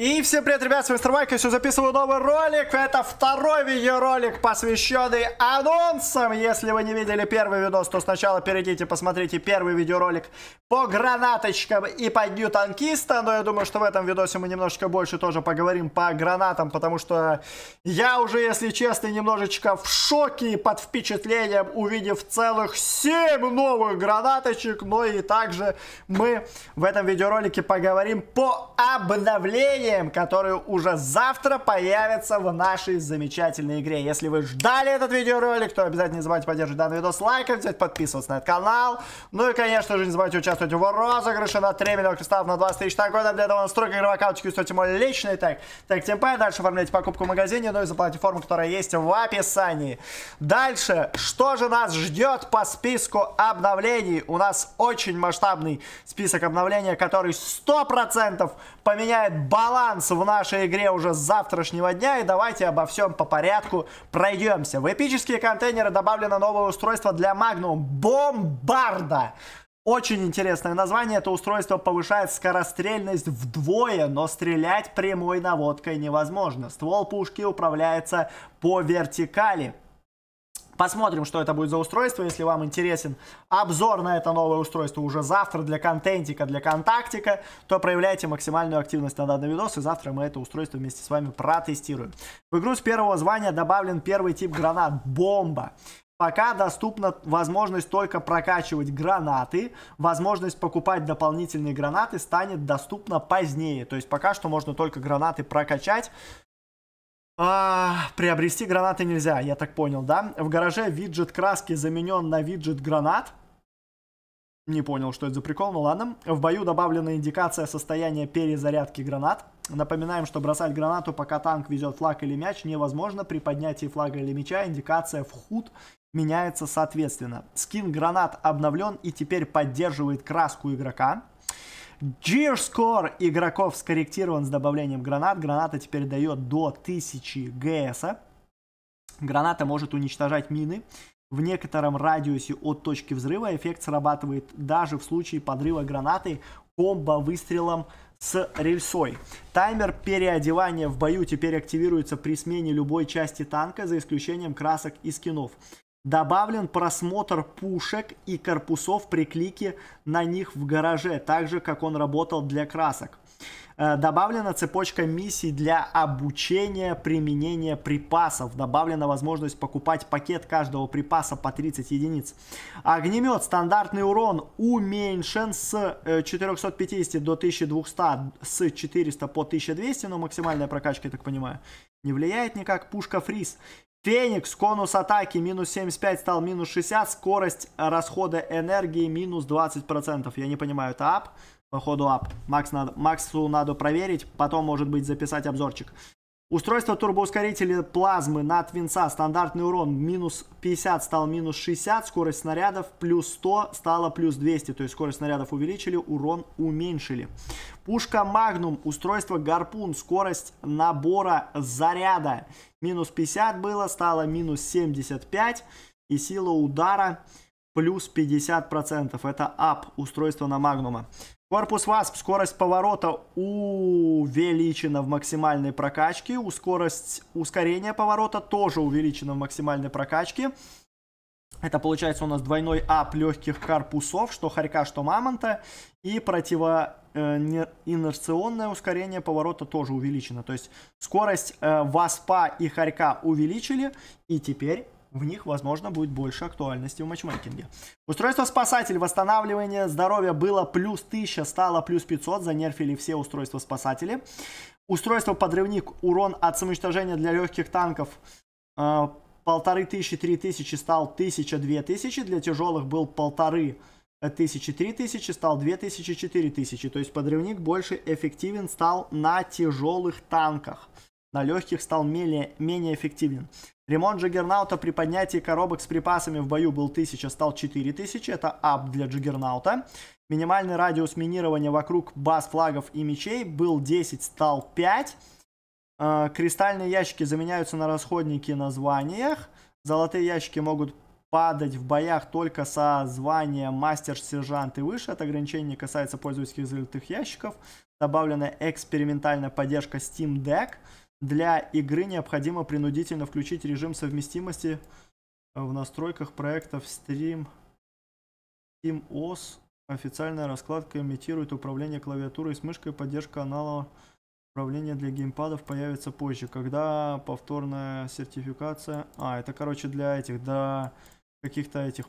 И всем привет, ребят, с вами Мистер Майк, я записываю новый ролик, это второй видеоролик, посвященный анонсам, если вы не видели первый видос, то сначала перейдите, посмотрите первый видеоролик по гранаточкам и по дню танкиста, но я думаю, что в этом видосе мы немножечко больше тоже поговорим по гранатам, потому что я уже, если честно, немножечко в шоке и под впечатлением, увидев целых 7 новых гранаточек, но и также мы в этом видеоролике поговорим по обновлению гением, который уже завтра появятся в нашей замечательной игре. Если вы ждали этот видеоролик, то обязательно не забывайте поддерживать данный видос лайком, обязательно подписываться на этот канал. Ну и, конечно же, не забывайте участвовать в розыгрыше на 3 миллиона кристаллов на 20 тысяч на год. для этого настройка игрового аккаунта устроите мой личный так. Так, темпай дальше оформляйте покупку в магазине, ну и заплатите форму, которая есть в описании. Дальше, что же нас ждет по списку обновлений? У нас очень масштабный список обновления, который 100% поменяет баланс баланс в нашей игре уже с завтрашнего дня. И давайте обо всем по порядку пройдемся. В эпические контейнеры добавлено новое устройство для Magnum. Бомбарда! Очень интересное название. Это устройство повышает скорострельность вдвое, но стрелять прямой наводкой невозможно. Ствол пушки управляется по вертикали. Посмотрим, что это будет за устройство, если вам интересен обзор на это новое устройство уже завтра для контентика, для контактика, то проявляйте максимальную активность на данный видос, и завтра мы это устройство вместе с вами протестируем. В игру с первого звания добавлен первый тип гранат – бомба. Пока доступна возможность только прокачивать гранаты, возможность покупать дополнительные гранаты станет доступна позднее. То есть пока что можно только гранаты прокачать, а, приобрести гранаты нельзя, я так понял, да? В гараже виджет краски заменен на виджет гранат. Не понял, что это за прикол, но ну ладно. В бою добавлена индикация состояния перезарядки гранат. Напоминаем, что бросать гранату, пока танк везет флаг или мяч, невозможно. При поднятии флага или мяча индикация в худ меняется соответственно. Скин гранат обновлен и теперь поддерживает краску игрока. Gearscore игроков скорректирован с добавлением гранат. Граната теперь дает до 1000 ГС. -а. Граната может уничтожать мины. В некотором радиусе от точки взрыва эффект срабатывает даже в случае подрыва гранаты комбо выстрелом с рельсой. Таймер переодевания в бою теперь активируется при смене любой части танка, за исключением красок и скинов. Добавлен просмотр пушек и корпусов при клике на них в гараже, так же, как он работал для красок. Э, добавлена цепочка миссий для обучения применения припасов. Добавлена возможность покупать пакет каждого припаса по 30 единиц. Огнемет, стандартный урон уменьшен с 450 э, до 1200, с 400 по 1200, но максимальная прокачка, я так понимаю, не влияет никак. Пушка фриз. Феникс, конус атаки минус 75 стал минус 60, скорость расхода энергии минус 20%. Я не понимаю, это ап? Походу ап. Макс надо, Максу надо проверить, потом, может быть, записать обзорчик. Устройство турбоускорителя плазмы на твинца. Стандартный урон минус 50 стал минус 60. Скорость снарядов плюс 100 стала плюс 200. То есть скорость снарядов увеличили, урон уменьшили. Пушка Магнум. Устройство Гарпун. Скорость набора заряда. Минус 50 было, стало минус 75. И сила удара плюс 50%. Это ап устройство на магнума. Корпус ВАСП, скорость поворота увеличена в максимальной прокачке. У скорость ускорения поворота тоже увеличена в максимальной прокачке. Это получается у нас двойной ап легких корпусов, что харька что мамонта. И противоинерционное э, ускорение поворота тоже увеличено. То есть скорость э, васпа и харька увеличили. И теперь в них, возможно, будет больше актуальности в матчмейкинге. Устройство спасатель. Восстанавливание здоровья было плюс 1000, стало плюс 500. Занерфили все устройства спасатели. Устройство подрывник. Урон от самоуничтожения для легких танков. Э, полторы тысячи, три тысячи стал тысяча, две тысячи. Для тяжелых был полторы тысячи, три тысячи, стал две тысячи, четыре тысячи. То есть подрывник больше эффективен стал на тяжелых танках. На легких стал менее, менее эффективен. Ремонт Джаггернаута при поднятии коробок с припасами в бою был 1000, стал 4000. Это ап для Джаггернаута. Минимальный радиус минирования вокруг баз, флагов и мечей был 10, стал 5. Э, кристальные ящики заменяются на расходники на званиях. Золотые ящики могут падать в боях только со званием мастер, сержант и выше. Это ограничение касается пользовательских золотых ящиков. Добавлена экспериментальная поддержка Steam Deck. Для игры необходимо принудительно включить режим совместимости э, в настройках проектов Stream. SteamOS официальная раскладка имитирует управление клавиатурой с мышкой, поддержка аналога управления для геймпадов появится позже, когда повторная сертификация... А, это, короче, для этих, да, каких-то этих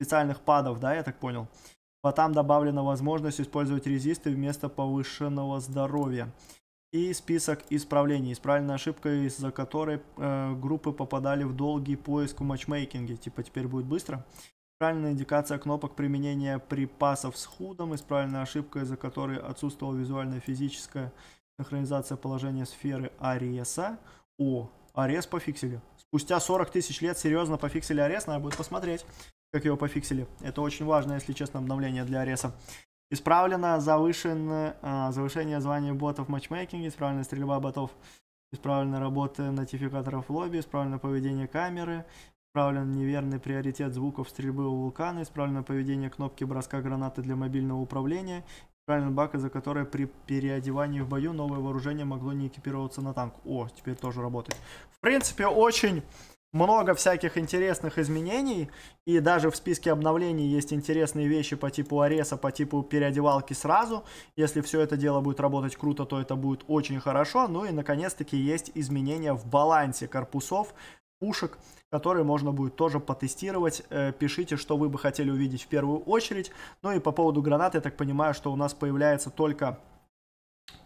специальных падов, да, я так понял? А там добавлена возможность использовать резисты вместо повышенного здоровья. И список исправлений. Исправленная ошибка, из-за которой э, группы попадали в долгий поиск в матчмейкинге. Типа теперь будет быстро. Правильная индикация кнопок применения припасов с худом. Исправленная ошибка, из-за которой отсутствовала визуальная физическая синхронизация положения сферы Ареса. О, Арес пофиксили. Спустя 40 тысяч лет серьезно пофиксили Арес. Надо будет посмотреть, как его пофиксили. Это очень важно, если честно, обновление для Ареса. Исправлено завышенное а, завышение звания ботов в матчмейкинге, исправлена стрельба ботов, исправлена работа нотификаторов в лобби, исправлено поведение камеры, исправлен неверный приоритет звуков стрельбы у вулкана, исправлено поведение кнопки броска гранаты для мобильного управления, исправлен бак, из-за которой при переодевании в бою новое вооружение могло не экипироваться на танк. О, теперь тоже работает. В принципе, очень много всяких интересных изменений, и даже в списке обновлений есть интересные вещи по типу ареса, по типу переодевалки сразу. Если все это дело будет работать круто, то это будет очень хорошо. Ну и, наконец-таки, есть изменения в балансе корпусов, пушек, которые можно будет тоже потестировать. Э, пишите, что вы бы хотели увидеть в первую очередь. Ну и по поводу гранат, я так понимаю, что у нас появляется только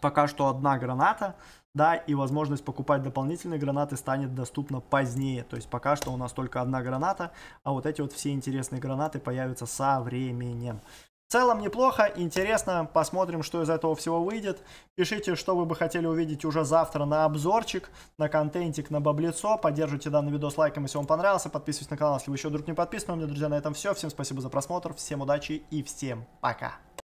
пока что одна граната, да, и возможность покупать дополнительные гранаты станет доступна позднее, то есть пока что у нас только одна граната, а вот эти вот все интересные гранаты появятся со временем. В целом неплохо, интересно, посмотрим, что из этого всего выйдет. Пишите, что вы бы хотели увидеть уже завтра на обзорчик, на контентик, на баблицо. Поддержите данный видос лайком, если он понравился. Подписывайтесь на канал, если вы еще вдруг не подписаны. У меня, друзья, на этом все. Всем спасибо за просмотр, всем удачи и всем пока.